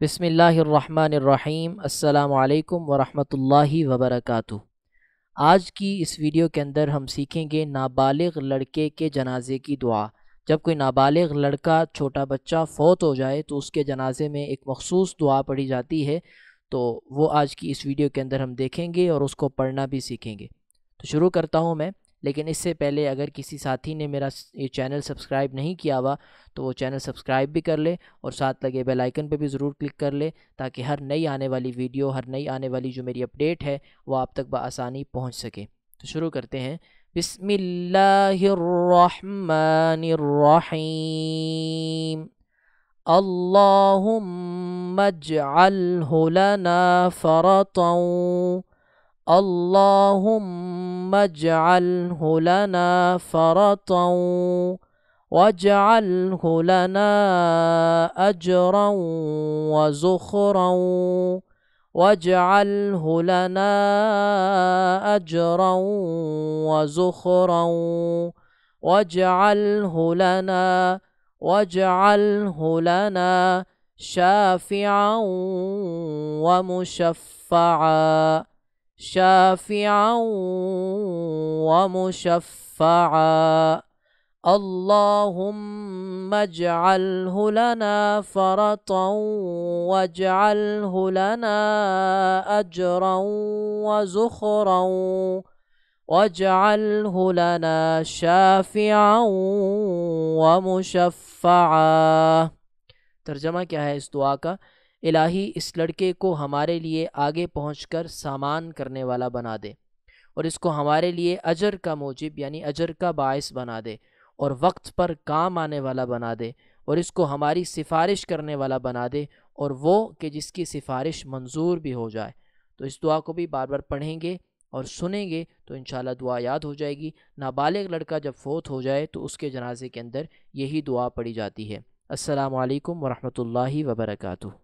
بسم اللہ الرحمن الرحیم السلام علیکم ورحمۃ اللہ وبرکاتہ آج کی اس ویڈیو کے اندر ہم سیکھیں گے نابالغ لڑکے کے جنازے کی دعا جب کوئی نابالغ لڑکا چھوٹا بچہ فوت ہو جائے تو اس کے جنازے میں ایک مخصوص دعا پڑھی جاتی ہے تو وہ آج کی اس ویڈیو کے اندر ہم دیکھیں گے اور اس کو پڑھنا بھی سیکھیں گے تو شروع کرتا ہوں میں لیکن اس سے پہلے اگر کسی ساتھی نے میرا یہ چینل سبسکرائب نہیں کیا ہوا تو وہ چینل سبسکرائب بھی کر لے اور ساتھ لگے بیل آئیکن پہ بھی ضرور کلک کر لے تاکہ ہر نئی آنے والی ویڈیو ہر نئی آنے والی جو میری اپڈیٹ ہے وہ آپ تک بآسانی پہنچ سکے تو شروع کرتے ہیں بسم اللہ الرحمن الرحیم اللہم رحیم لنا فرطا اللہم اللهم اجعله لنا فرطا واجعله لنا أجرا وزخرا واجعله لنا أجرا وزخرا واجعله لنا واجعله لنا شافعا ومشفعا شافعا ومشفعا اللهم اجعله لنا فرطا واجعله لنا أجرا وزخرا واجعله لنا شافعا ومشفعا ترجمه کیا ہے اس دعا کا الہی اس لڑکے کو ہمارے لیے آگے پہنچ کر سامان کرنے والا بنا دے اور اس کو ہمارے لیے اجر کا موجب یعنی اجر کا باعث بنا دے اور وقت پر کام آنے والا بنا دے اور اس کو ہماری سفارش کرنے والا بنا دے اور وہ کہ جس کی سفارش منظور بھی ہو جائے تو اس دعا کو بھی بار بار پڑھیں گے اور سنیں گے تو انشاءاللہ دعا یاد ہو جائے گی نابالغ لڑکا جب فوت ہو جائے تو اس کے جنازے کے اندر یہی دعا پڑی جاتی ہے السلام علیکم ورحمۃ اللہ وبرکاتہ